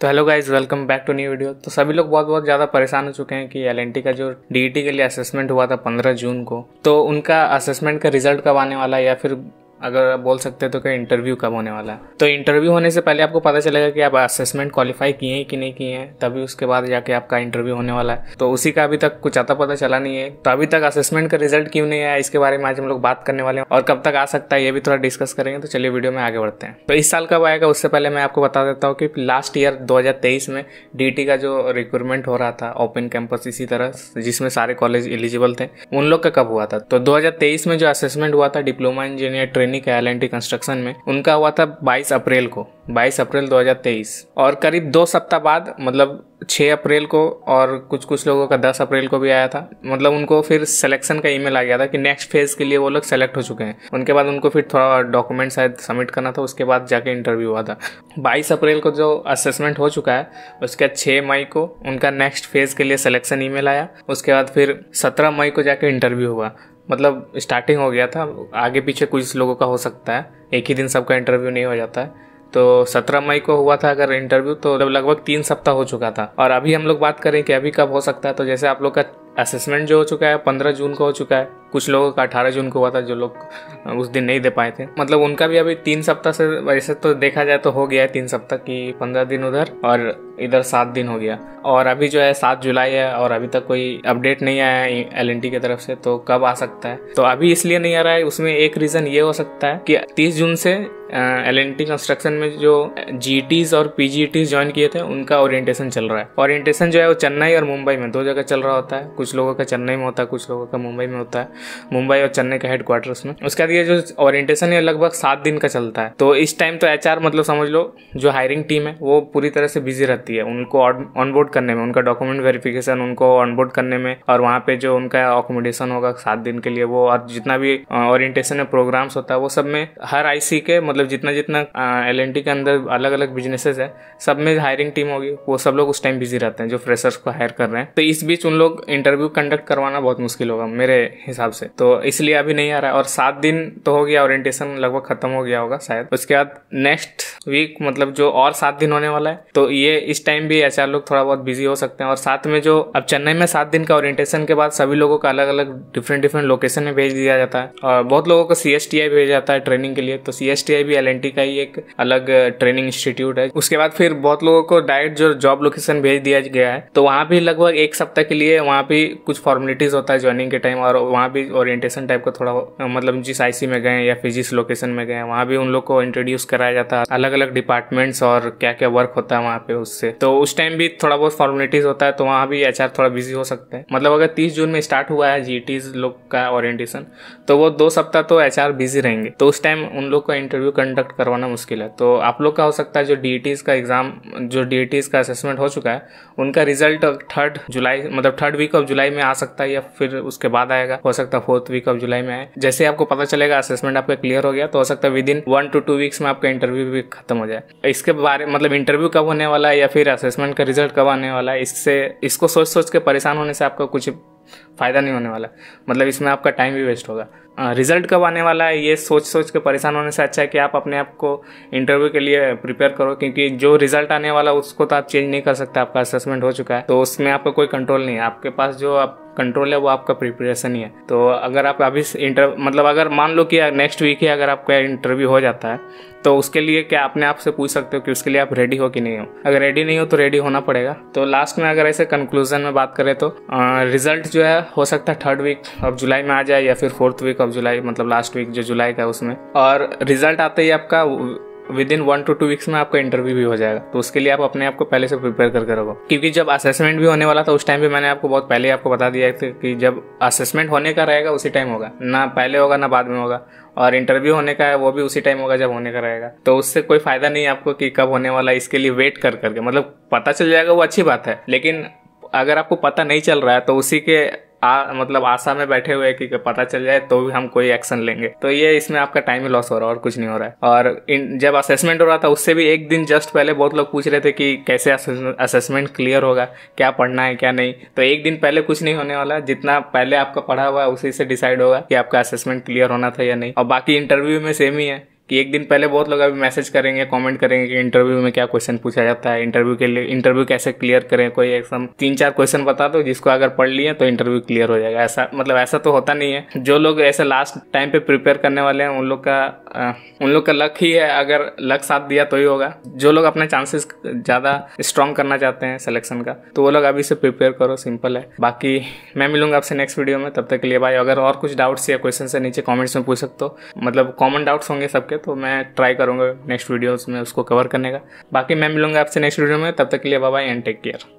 तो hello guys welcome back to new video तो सभी लोग बहुत बहुत ज़्यादा परेशान हो चुके हैं कि एल का जो डी e के लिए असेसमेंट हुआ था 15 जून को तो उनका असेसमेंट का रिजल्ट कब आने वाला है या फिर अगर आप बोल सकते हैं तो क्या इंटरव्यू कब होने वाला है तो इंटरव्यू होने से पहले आपको पता चलेगा कि आप असेसमेंट क्वालिफाई किए हैं कि नहीं किए हैं तभी उसके बाद जाके आपका इंटरव्यू होने वाला है तो उसी का अभी तक कुछ आता पता चला नहीं है तो अभी तक असेसमेंट का रिजल्ट क्यों नहीं आया इसके बारे में आज हम लोग बात करने वाले हैं और कब तक आ सकता है ये भी थोड़ा डिस्कस करेंगे तो चलिए वीडियो में आगे बढ़ते हैं तो इस साल कब आएगा उससे पहले मैं आपको बता देता हूँ कि लास्ट ईयर दो में डी का जो रिक्रूटमेंट हो रहा था ओपन कैंपस इसी तरह जिसमें सारे कॉलेज एलिजिबल थे उन लोग का कब हुआ था तो दो में जो असेसमेंट हुआ था डिप्लोमा इंजीनियर ट्रेनिंग जर्नी का एल कंस्ट्रक्शन में उनका हुआ था बाईस अप्रैल को 22 अप्रैल 2023 और करीब दो सप्ताह बाद मतलब 6 अप्रैल को और कुछ कुछ लोगों का 10 अप्रैल को भी आया था मतलब उनको फिर सिलेक्शन का ईमेल आ गया था कि नेक्स्ट फेज़ के लिए वो लोग सेलेक्ट हो चुके हैं उनके बाद उनको फिर थोड़ा डॉक्यूमेंट शायद सबमिट करना था उसके बाद जाके इंटरव्यू हुआ था बाईस अप्रैल को जो असेसमेंट हो चुका है उसके बाद छः मई को उनका नेक्स्ट फेज़ के लिए सिलेक्शन ईमेल आया उसके बाद फिर सत्रह मई को जाके इंटरव्यू हुआ मतलब स्टार्टिंग हो गया था आगे पीछे कुछ लोगों का हो सकता है एक ही दिन सबका इंटरव्यू नहीं हो जाता है तो 17 मई को हुआ था अगर इंटरव्यू तो लगभग तीन सप्ताह हो चुका था और अभी हम लोग बात करें कि अभी कब हो सकता है तो जैसे आप लोग का असेसमेंट जो हो चुका है पंद्रह जून को हो चुका है कुछ लोगों का अठारह जून को हुआ था जो लोग उस दिन नहीं दे पाए थे मतलब उनका भी अभी तीन सप्ताह से वैसे तो देखा जाए तो हो गया है तीन सप्ताह की पंद्रह दिन उधर और इधर सात दिन हो गया और अभी जो है सात जुलाई है और अभी तक कोई अपडेट नहीं आया है एल की तरफ से तो कब आ सकता है तो अभी इसलिए नहीं आ रहा है उसमें एक रीज़न ये हो सकता है कि तीस जून से एल एन टी कंस्ट्रक्शन में जो जी टीज और पी जी टीज ज्वाइन किए थे उनका ओरिएंटेशन चल रहा है ओरिएंटेशन जो है वो चेन्नई और मुंबई में दो जगह चल रहा होता है कुछ लोगों का चेन्नई में होता है कुछ लोगों का मुंबई में होता है मुंबई और चेन्नई का हेड क्वार्टर्स में उसके बाद ये जो ओरिएंटेशन है लगभग सात दिन का चलता है तो इस टाइम तो एच मतलब समझ लो जो हायरिंग टीम है वो पूरी तरह से बिजी रहती है जाती है उनको ऑनबोर्ड करने में उनका डॉक्यूमेंट वेरिफिकेशन उनको ऑनबोर्ड करने में और वहाँ पे जो उनका अकोमोडेशन होगा सात दिन के लिए वो और जितना भी ओरिएंटेशन है प्रोग्राम्स होता है वो सब में हर आई के मतलब जितना जितना एल के अंदर अलग अलग बिजनेसेस है सब में हायरिंग टीम होगी वो सब लोग उस टाइम बिजी रहते हैं जो फ्रेशर्स को हायर कर रहे हैं तो इस बीच उन लोग इंटरव्यू कंडक्ट करवाना बहुत मुश्किल होगा मेरे हिसाब से तो इसलिए अभी नहीं आ रहा है और सात दिन तो हो गया ओरिएंटेशन लगभग खत्म हो गया होगा शायद उसके बाद नेक्स्ट वीक मतलब जो और सात दिन होने वाला है तो ये इस इस टाइम भी एच लोग थोड़ा बहुत बिजी हो सकते हैं और साथ में जो अब चेन्नई में सात दिन का ओरिएंटेशन के बाद सभी लोगों का अलग अलग डिफरेंट डिफरेंट लोकेशन में भेज दिया जाता है और बहुत लोगों को सी भेजा जाता है ट्रेनिंग के लिए तो सी भी एल का ही एक अलग ट्रेनिंग इंस्टीट्यूट है उसके बाद फिर बहुत लोगों को डायरेक्ट जो जॉब लोकेशन भेज दिया गया है तो वहाँ भी लगभग एक सप्ताह के लिए वहाँ भी कुछ फॉर्मेलिटीज होता है ज्वाइनिंग के टाइम और वहाँ भी ओरिएंटेशन टाइप का थोड़ा मतलब जिस आईसी में गए या फिर जिस लोकेशन में गए वहाँ भी उन लोग को इंट्रोड्यूस कराया जाता है अलग अलग डिपार्टमेंट्स और क्या क्या वर्क होता है वहाँ पे उस से तो उस टाइम भी थोड़ा बहुत फॉर्मेलिटीज होता है तो वहाँ भी एच थोड़ा बिजी हो सकते हैं मतलब अगर तीस जून में स्टार्ट हुआ है जी लोग का ओरिएंटेशन तो वो दो सप्ताह तो एच बिजी रहेंगे तो उस टाइम उन लोग का इंटरव्यू कंडक्ट करवाना मुश्किल है तो आप लोग का हो सकता है जो डी का एग्ज़ाम जो डी का असेसमेंट हो चुका है उनका रिजल्ट थर्ड जुलाई मतलब थर्ड वीक ऑफ जुलाई में आ सकता है या फिर उसके बाद आएगा हो सकता है फोर्थ वीक ऑफ जुलाई में आए जैसे आपको पता चलेगा असेसमेंट आपका क्लियर हो गया तो हो सकता है within one two two weeks में आपका इंटरव्यू भी खत्म हो जाए इसके बारे मतलब इंटरव्यू कब होने वाला है या फिर असेसमेंट का रिजल्ट कब आने वाला है इससे इसको सोच सोच के परेशान होने से आपका कुछ फ़ायदा नहीं होने वाला मतलब इसमें आपका टाइम भी वेस्ट होगा रिजल्ट कब आने वाला है ये सोच सोच के परेशान होने से अच्छा है कि आप अपने आप को इंटरव्यू के लिए प्रिपेयर करो क्योंकि जो रिजल्ट आने वाला उसको तो आप चेंज नहीं कर सकते आपका असेसमेंट हो चुका है तो उसमें आपका कोई कंट्रोल नहीं है आपके पास जो आप कंट्रोल है वो आपका प्रिपरेशन ही है तो अगर आप अभी इंटर मतलब अगर मान लो कि नेक्स्ट वीक ही अगर आपका इंटरव्यू हो जाता है तो उसके लिए क्या अपने आप से पूछ सकते हो कि उसके लिए आप रेडी हो कि नहीं हो अगर रेडी नहीं हो तो रेडी होना पड़ेगा तो लास्ट में अगर ऐसे कंक्लूजन में बात करें तो रिजल्ट जो है हो सकता है थर्ड वीक ऑफ जुलाई में आ जाए या फिर फोर्थ वीक ऑफ जुलाई मतलब लास्ट वीक जो जुलाई का उसमें और रिजल्ट आते ही आपका within one two two weeks में आपका इंटरव्यू भी हो जाएगा तो उसके लिए आप अपने आप को पहले से प्रिपेयर करके रखो क्योंकि जब असेसमेंट भी होने वाला था उस टाइम पे मैंने आपको बहुत पहले आपको बता दिया था कि जब असेसमेंट होने का रहेगा उसी टाइम होगा ना पहले होगा ना बाद में होगा और इंटरव्यू होने का है वो भी उसी टाइम होगा जब होने का रहेगा तो उससे कोई फायदा नहीं आपको कि कब होने वाला है इसके लिए वेट कर करके मतलब पता चल जाएगा वो अच्छी बात है लेकिन अगर आपको पता नहीं चल रहा है तो उसी के आ, मतलब आशा में बैठे हुए कि पता चल जाए तो भी हम कोई एक्शन लेंगे तो ये इसमें आपका टाइम ही लॉस हो रहा है और कुछ नहीं हो रहा है और इन, जब असेसमेंट हो रहा था उससे भी एक दिन जस्ट पहले बहुत लोग पूछ रहे थे कि कैसे असेसमेंट क्लियर होगा क्या पढ़ना है क्या नहीं तो एक दिन पहले कुछ नहीं होने वाला जितना पहले आपका पढ़ा हुआ है उसी से डिसाइड होगा कि आपका असेसमेंट क्लियर होना था या नहीं और बाकी इंटरव्यू में सेम ही है कि एक दिन पहले बहुत लोग अभी मैसेज करेंगे कमेंट करेंगे कि इंटरव्यू में क्या क्वेश्चन पूछा जाता है इंटरव्यू के लिए इंटरव्यू कैसे क्लियर करें कोई एकदम तीन चार क्वेश्चन बता दो जिसको अगर पढ़ लिए तो इंटरव्यू क्लियर हो जाएगा ऐसा मतलब ऐसा तो होता नहीं है जो लोग ऐसे लास्ट टाइम पे प्रिपेयर करने वाले हैं उन लोग का उन लोग का लक ही है अगर लक साथ दिया तो ही होगा जो लोग अपने चांसेस ज़्यादा स्ट्रॉन्ग करना चाहते हैं सिलेक्शन का तो वो लोग अभी से प्रिपेयर करो सिंपल है बाकी मैं मिलूंगा आपसे नेक्स्ट वीडियो में तब तक के लिए भाई अगर और कुछ डाउट्स या क्वेश्चन है नीचे कॉमेंट्स में पूछ सकते हो मतलब कॉमन डाउट्स होंगे सबके तो मैं ट्राई करूँगा नेक्स्ट वीडियोस में उसको कवर करने का बाकी मैं मिलूँगा आपसे नेक्स्ट वीडियो में तब तक के लिए बाबा एंड टेक केयर